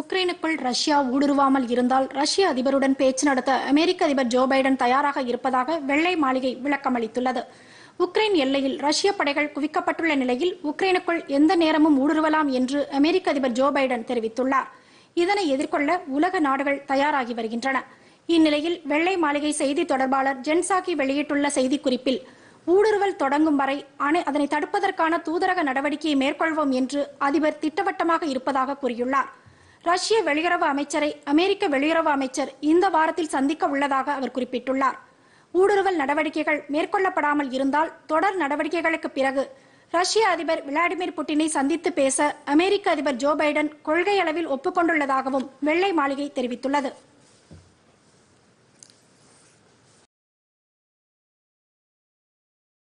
உக்ரைனுக்குள் Russia ஊடுருவாமல் இருந்தால் ரஷ்ய அதிபருடன் பேச்சு நடத்த அமெரிக்க அதிபர் ஜோ பைடன் தயாராக இருப்பதாக வெள்ளை மாளிகை விளக்கம் அளித்துள்ளது உக்ரைன் எல்லையில் ரஷ்ய படைகள் குவிக்கப்பட்டுள்ள நிலையில் உக்ரைனுக்குள் எந்த நேரமும் ஊடுருவலாம் என்று அமெரிக்க அதிபர் ஜோ பைடன் தெரிவித்துள்ளார் இதனை எதிர்கொள்ள உலக நாடுகள் தயாராகி வருகின்றன இந்நிலையில் வெள்ளை மாளிகை செய்தி தொடர்பாளர் ஜென்சாக்கி வெளியிட்டுள்ள செய்திக்குறிப்பில் ஊடுருவல் தொடங்கும் வரை அணு அதனை தடுப்பதற்கான தூதரக நடவடிக்கையை மேற்கொள்வோம் என்று அதிபர் திட்டவட்டமாக இருப்பதாக கூறியுள்ளார் ரஷ்ய வெளியுறவு அமைச்சரை அமெரிக்க வெளியுறவு அமைச்சர் இந்த வாரத்தில் சந்திக்க உள்ளதாக அவர் குறிப்பிட்டுள்ளார் ஊடுருவல் நடவடிக்கைகள் மேற்கொள்ளப்படாமல் இருந்தால் தொடர் நடவடிக்கைகளுக்கு பிறகு ரஷ்ய அதிபர் விளாடிமிர் புட்டினை சந்தித்து பேச அமெரிக்க அதிபர் ஜோ பைடன் கொள்கையளவில் ஒப்புக்கொண்டுள்ளதாகவும் வெள்ளை மாளிகை தெரிவித்துள்ளது